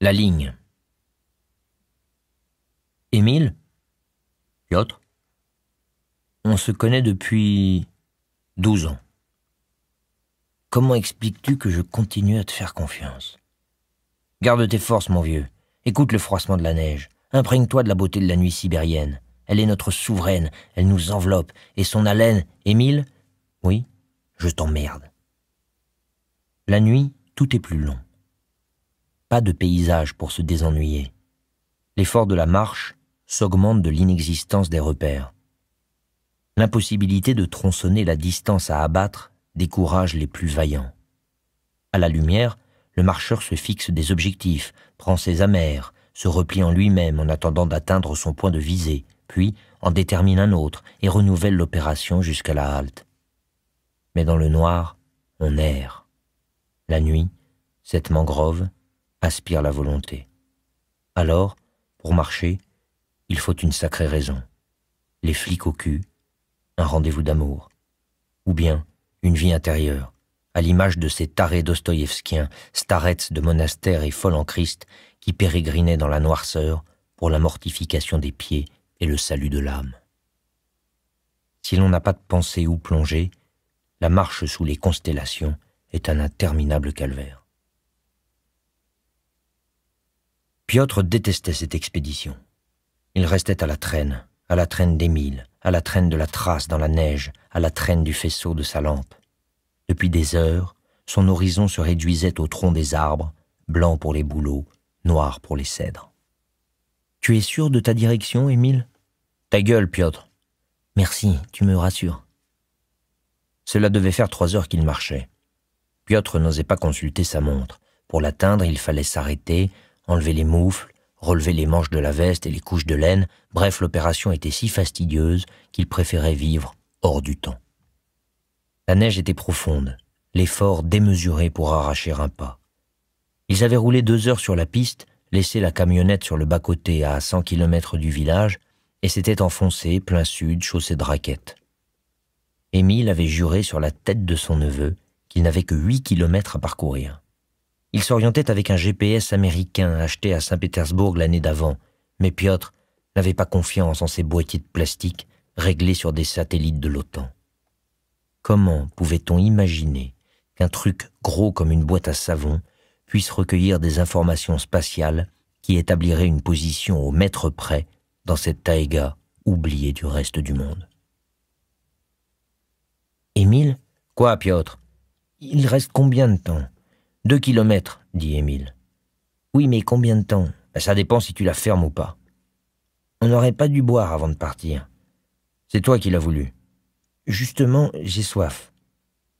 La ligne. Émile Piotr On se connaît depuis douze ans. Comment expliques-tu que je continue à te faire confiance Garde tes forces, mon vieux. Écoute le froissement de la neige. Imprègne-toi de la beauté de la nuit sibérienne. Elle est notre souveraine, elle nous enveloppe, et son haleine, Émile Oui, je t'emmerde. La nuit, tout est plus long. Pas de paysage pour se désennuyer. L'effort de la marche s'augmente de l'inexistence des repères. L'impossibilité de tronçonner la distance à abattre décourage les plus vaillants. À la lumière, le marcheur se fixe des objectifs, prend ses amers, se replie en lui-même en attendant d'atteindre son point de visée, puis en détermine un autre et renouvelle l'opération jusqu'à la halte. Mais dans le noir, on erre. La nuit, cette mangrove, aspire la volonté. Alors, pour marcher, il faut une sacrée raison. Les flics au cul, un rendez-vous d'amour, ou bien une vie intérieure, à l'image de ces tarés dostoïevskiens, starets de monastère et folles en Christ, qui pérégrinaient dans la noirceur pour la mortification des pieds et le salut de l'âme. Si l'on n'a pas de pensée où plonger, la marche sous les constellations est un interminable calvaire. Piotr détestait cette expédition. Il restait à la traîne, à la traîne d'Émile, à la traîne de la trace dans la neige, à la traîne du faisceau de sa lampe. Depuis des heures, son horizon se réduisait au tronc des arbres, blanc pour les bouleaux, noir pour les cèdres. Tu es sûr de ta direction, Émile Ta gueule, Piotr. Merci, tu me rassures. Cela devait faire trois heures qu'il marchait. Piotr n'osait pas consulter sa montre. Pour l'atteindre, il fallait s'arrêter, Enlever les moufles, relever les manches de la veste et les couches de laine, bref, l'opération était si fastidieuse qu'il préférait vivre hors du temps. La neige était profonde, l'effort démesuré pour arracher un pas. Ils avaient roulé deux heures sur la piste, laissé la camionnette sur le bas-côté à 100 km du village, et s'étaient enfoncés plein sud, chaussés de raquettes. Émile avait juré sur la tête de son neveu qu'il n'avait que 8 kilomètres à parcourir. Il s'orientait avec un GPS américain acheté à Saint-Pétersbourg l'année d'avant, mais Piotr n'avait pas confiance en ces boîtiers de plastique réglés sur des satellites de l'OTAN. Comment pouvait-on imaginer qu'un truc gros comme une boîte à savon puisse recueillir des informations spatiales qui établiraient une position au mètre près dans cette taïga oubliée du reste du monde Émile Quoi, Piotr Il reste combien de temps deux kilomètres, dit Émile. Oui, mais combien de temps ben, Ça dépend si tu la fermes ou pas. On n'aurait pas dû boire avant de partir. C'est toi qui l'as voulu. Justement, j'ai soif.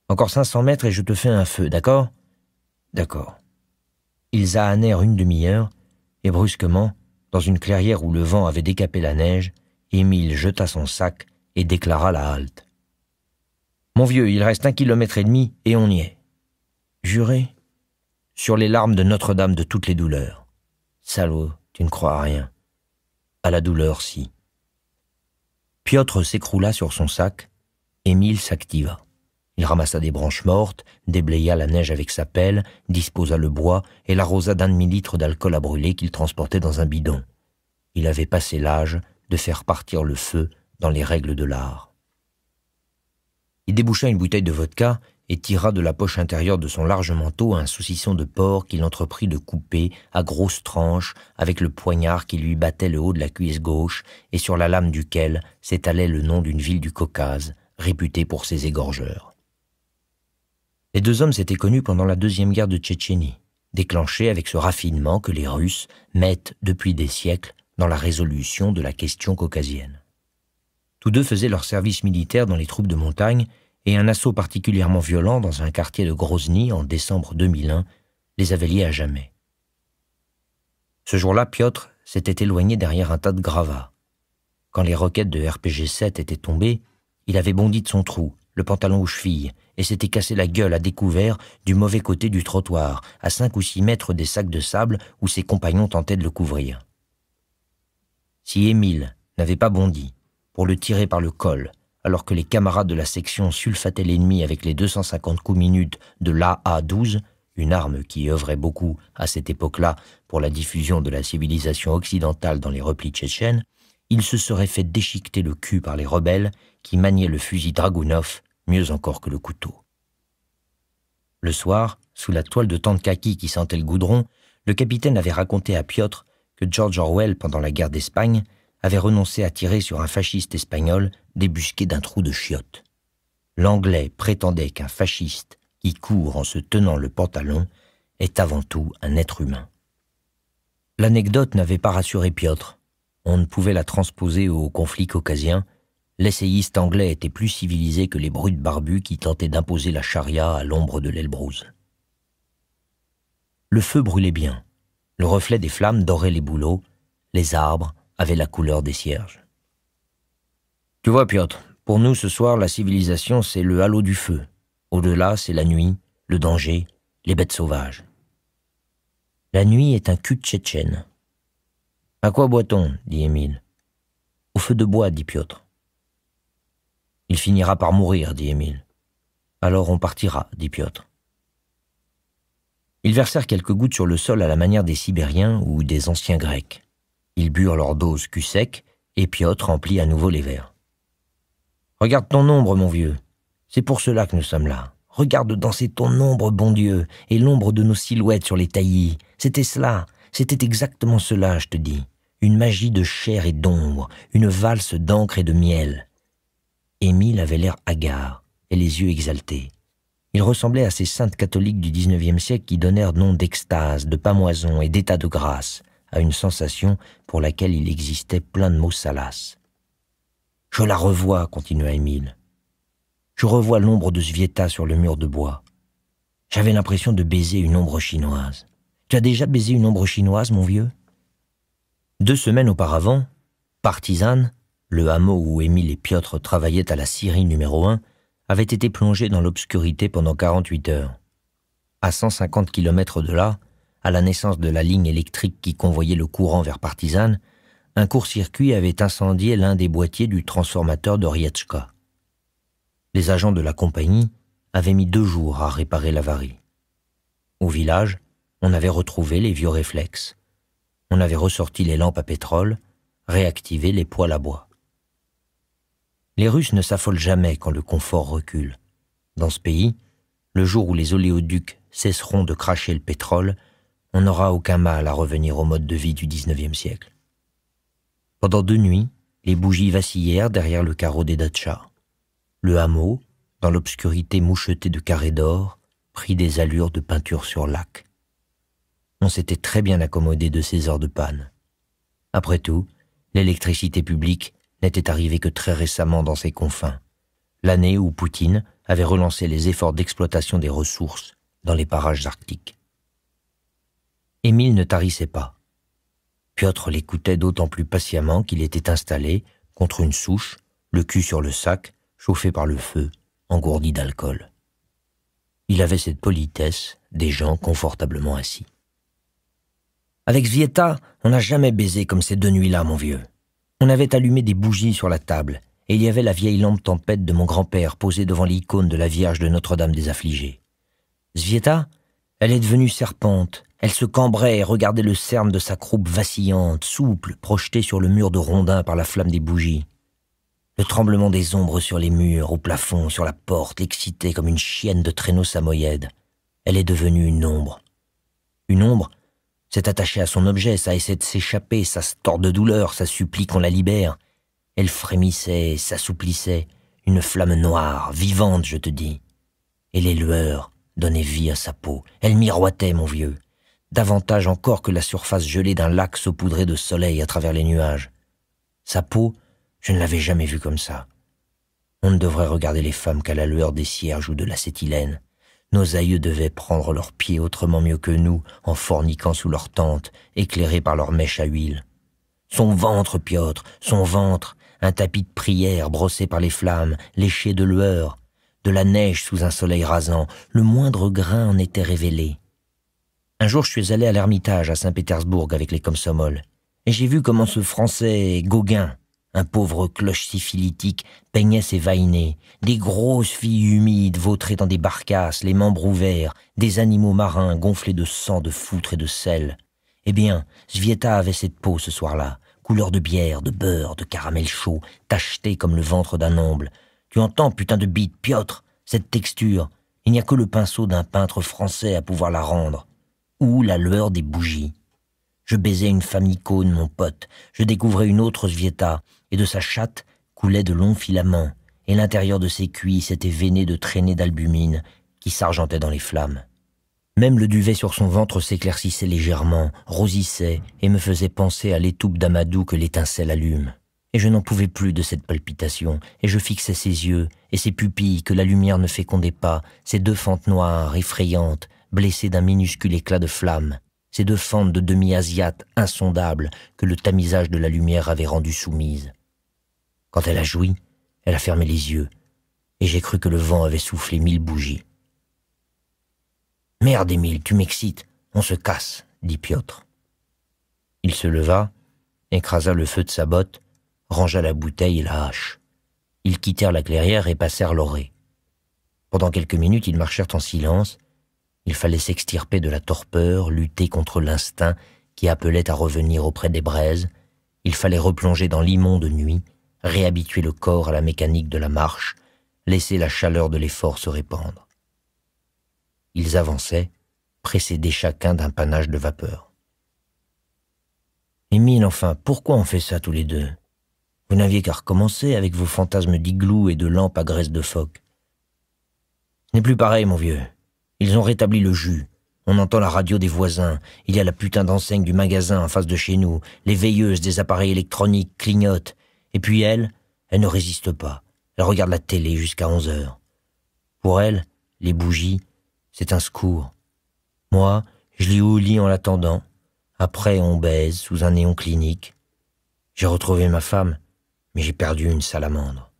Encore cinq cents mètres et je te fais un feu, d'accord D'accord. Ils ahanèrent une demi-heure, et brusquement, dans une clairière où le vent avait décapé la neige, Émile jeta son sac et déclara la halte. Mon vieux, il reste un kilomètre et demi et on y est. Juré, sur les larmes de Notre-Dame de toutes les douleurs. Salaud, tu ne crois à rien. À la douleur, si. Piotr s'écroula sur son sac. Émile s'activa. Il ramassa des branches mortes, déblaya la neige avec sa pelle, disposa le bois et l'arrosa d'un demi-litre d'alcool à brûler qu'il transportait dans un bidon. Il avait passé l'âge de faire partir le feu dans les règles de l'art. Il déboucha une bouteille de vodka et tira de la poche intérieure de son large manteau un saucisson de porc qu'il entreprit de couper à grosses tranches avec le poignard qui lui battait le haut de la cuisse gauche et sur la lame duquel s'étalait le nom d'une ville du Caucase, réputée pour ses égorgeurs. Les deux hommes s'étaient connus pendant la deuxième guerre de Tchétchénie, déclenchée avec ce raffinement que les Russes mettent depuis des siècles dans la résolution de la question caucasienne. Tous deux faisaient leur service militaire dans les troupes de montagne et un assaut particulièrement violent dans un quartier de Grosny en décembre 2001 les avait liés à jamais. Ce jour-là, Piotr s'était éloigné derrière un tas de gravats. Quand les roquettes de RPG-7 étaient tombées, il avait bondi de son trou, le pantalon aux chevilles, et s'était cassé la gueule à découvert du mauvais côté du trottoir, à cinq ou six mètres des sacs de sable où ses compagnons tentaient de le couvrir. Si Émile n'avait pas bondi, pour le tirer par le col, alors que les camarades de la section sulfataient l'ennemi avec les 250 coups minutes de l'AA-12, une arme qui œuvrait beaucoup à cette époque-là pour la diffusion de la civilisation occidentale dans les replis tchétchènes, il se serait fait déchiqueter le cul par les rebelles qui maniaient le fusil Dragunov mieux encore que le couteau. Le soir, sous la toile de kaki qui sentait le goudron, le capitaine avait raconté à Piotr que George Orwell, pendant la guerre d'Espagne, avait renoncé à tirer sur un fasciste espagnol débusqué d'un trou de chiottes. L'anglais prétendait qu'un fasciste qui court en se tenant le pantalon est avant tout un être humain. L'anecdote n'avait pas rassuré Piotr. On ne pouvait la transposer au conflit caucasien. L'essayiste anglais était plus civilisé que les brutes barbus qui tentaient d'imposer la charia à l'ombre de l'Elbrouz. Le feu brûlait bien. Le reflet des flammes dorait les bouleaux, les arbres, avait la couleur des cierges. Tu vois, Piotr, pour nous ce soir, la civilisation, c'est le halo du feu. Au-delà, c'est la nuit, le danger, les bêtes sauvages. La nuit est un cul de tchétchène. À quoi boit-on dit Émile. Au feu de bois, dit Piotr. Il finira par mourir, dit Émile. Alors on partira, dit Piotr. Ils versèrent quelques gouttes sur le sol à la manière des Sibériens ou des anciens Grecs. Ils burent leur dose cul sec, et Piotr remplit à nouveau les verres. Regarde ton ombre, mon vieux. C'est pour cela que nous sommes là. Regarde danser ton ombre, bon Dieu, et l'ombre de nos silhouettes sur les taillis. C'était cela, c'était exactement cela, je te dis. Une magie de chair et d'ombre, une valse d'encre et de miel. Émile avait l'air hagard et les yeux exaltés. Il ressemblait à ces saintes catholiques du XIXe siècle qui donnèrent nom d'extase, de pamoison et d'état de grâce à une sensation pour laquelle il existait plein de mots salaces. Je la revois, continua Émile. Je revois l'ombre de Svieta sur le mur de bois. J'avais l'impression de baiser une ombre chinoise. Tu as déjà baisé une ombre chinoise, mon vieux Deux semaines auparavant, Partizan, le hameau où Émile et Piotr travaillaient à la Syrie numéro un avait été plongé dans l'obscurité pendant 48 heures. À 150 kilomètres de là, à la naissance de la ligne électrique qui convoyait le courant vers Partizan, un court-circuit avait incendié l'un des boîtiers du transformateur de Rietchka. Les agents de la compagnie avaient mis deux jours à réparer l'avarie. Au village, on avait retrouvé les vieux réflexes. On avait ressorti les lampes à pétrole, réactivé les poêles à bois. Les Russes ne s'affolent jamais quand le confort recule. Dans ce pays, le jour où les oléoducs cesseront de cracher le pétrole, on n'aura aucun mal à revenir au mode de vie du XIXe siècle. Pendant deux nuits, les bougies vacillèrent derrière le carreau des dachas. Le hameau, dans l'obscurité mouchetée de carrés d'or, prit des allures de peinture sur lac. On s'était très bien accommodé de ces heures de panne. Après tout, l'électricité publique n'était arrivée que très récemment dans ses confins, l'année où Poutine avait relancé les efforts d'exploitation des ressources dans les parages arctiques. Émile ne tarissait pas. Piotr l'écoutait d'autant plus patiemment qu'il était installé, contre une souche, le cul sur le sac, chauffé par le feu, engourdi d'alcool. Il avait cette politesse des gens confortablement assis. Avec Zvieta, on n'a jamais baisé comme ces deux nuits-là, mon vieux. On avait allumé des bougies sur la table, et il y avait la vieille lampe tempête de mon grand-père posée devant l'icône de la Vierge de Notre-Dame des Affligés. Zvieta, elle est devenue serpente, elle se cambrait et regardait le cerne de sa croupe vacillante, souple, projetée sur le mur de rondin par la flamme des bougies. Le tremblement des ombres sur les murs, au plafond, sur la porte, excitée comme une chienne de traîneau samoyède. Elle est devenue une ombre. Une ombre s'est attachée à son objet, ça essaie de s'échapper, ça se tord de douleur, ça supplie qu'on la libère. Elle frémissait, s'assouplissait, une flamme noire, vivante, je te dis. Et les lueurs donnaient vie à sa peau. Elle miroitait, mon vieux davantage encore que la surface gelée d'un lac saupoudré de soleil à travers les nuages. Sa peau, je ne l'avais jamais vue comme ça. On ne devrait regarder les femmes qu'à la lueur des cierges ou de l'acétylène. Nos aïeux devaient prendre leurs pieds autrement mieux que nous, en forniquant sous leurs tentes, éclairés par leurs mèches à huile. Son ventre, Piotr, son ventre, un tapis de prière brossé par les flammes, léché de lueur, de la neige sous un soleil rasant, le moindre grain en était révélé. Un jour, je suis allé à l'Ermitage à Saint-Pétersbourg avec les comsomoles. et j'ai vu comment ce Français Gauguin, un pauvre cloche syphilitique, peignait ses vainées, des grosses filles humides vautrées dans des barcasses, les membres ouverts, des animaux marins gonflés de sang, de foutre et de sel. Eh bien, Svieta avait cette peau ce soir-là, couleur de bière, de beurre, de caramel chaud, tachetée comme le ventre d'un ombre. Tu entends, putain de bite, piotre, cette texture. Il n'y a que le pinceau d'un peintre français à pouvoir la rendre ou la lueur des bougies. Je baisais une femme icône, mon pote, je découvrais une autre Svieta, et de sa chatte coulaient de longs filaments, et l'intérieur de ses cuisses était veiné de traînées d'albumine qui s'argentaient dans les flammes. Même le duvet sur son ventre s'éclaircissait légèrement, rosissait, et me faisait penser à l'étoupe d'Amadou que l'étincelle allume et je n'en pouvais plus de cette palpitation, et je fixais ses yeux, et ses pupilles que la lumière ne fécondait pas, ses deux fentes noires, effrayantes, blessé d'un minuscule éclat de flamme, ces deux fentes de demi-asiates insondables que le tamisage de la lumière avait rendues soumises. Quand elle a joui, elle a fermé les yeux, et j'ai cru que le vent avait soufflé mille bougies. Merde, Émile, tu m'excites, on se casse, dit Piotr. Il se leva, écrasa le feu de sa botte, rangea la bouteille et la hache. Ils quittèrent la clairière et passèrent l'orée. Pendant quelques minutes, ils marchèrent en silence, il fallait s'extirper de la torpeur, lutter contre l'instinct qui appelait à revenir auprès des braises, il fallait replonger dans l'immonde nuit, réhabituer le corps à la mécanique de la marche, laisser la chaleur de l'effort se répandre. Ils avançaient, précédés chacun d'un panache de vapeur. Émile, enfin, pourquoi on fait ça tous les deux Vous n'aviez qu'à recommencer avec vos fantasmes d'igloo et de lampes à graisse de phoque. Ce n'est plus pareil, mon vieux. Ils ont rétabli le jus. On entend la radio des voisins. Il y a la putain d'enseigne du magasin en face de chez nous. Les veilleuses des appareils électroniques clignotent. Et puis elle, elle ne résiste pas. Elle regarde la télé jusqu'à 11 heures. Pour elle, les bougies, c'est un secours. Moi, je lis au lit en l'attendant. Après, on baise sous un néon clinique. J'ai retrouvé ma femme, mais j'ai perdu une salamandre.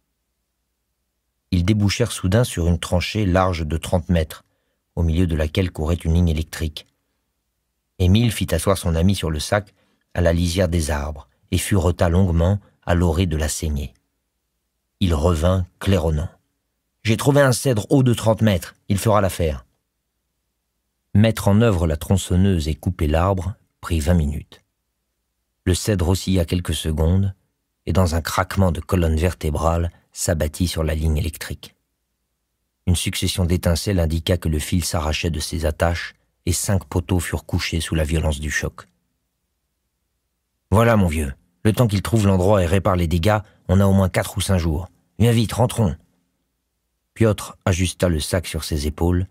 Ils débouchèrent soudain sur une tranchée large de 30 mètres au milieu de laquelle courait une ligne électrique. Émile fit asseoir son ami sur le sac à la lisière des arbres et fureta longuement à l'orée de la saignée. Il revint claironnant. J'ai trouvé un cèdre haut de trente mètres, il fera l'affaire. Mettre en œuvre la tronçonneuse et couper l'arbre prit vingt minutes. Le cèdre oscilla quelques secondes et dans un craquement de colonne vertébrale s'abattit sur la ligne électrique. Une succession d'étincelles indiqua que le fil s'arrachait de ses attaches et cinq poteaux furent couchés sous la violence du choc. Voilà, mon vieux. Le temps qu'il trouve l'endroit et répare les dégâts, on a au moins quatre ou cinq jours. Viens vite, rentrons. Piotr ajusta le sac sur ses épaules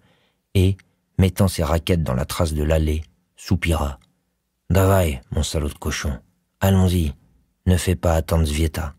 et, mettant ses raquettes dans la trace de l'allée, soupira. Davai, mon salaud de cochon. Allons-y. Ne fais pas attendre Zvieta.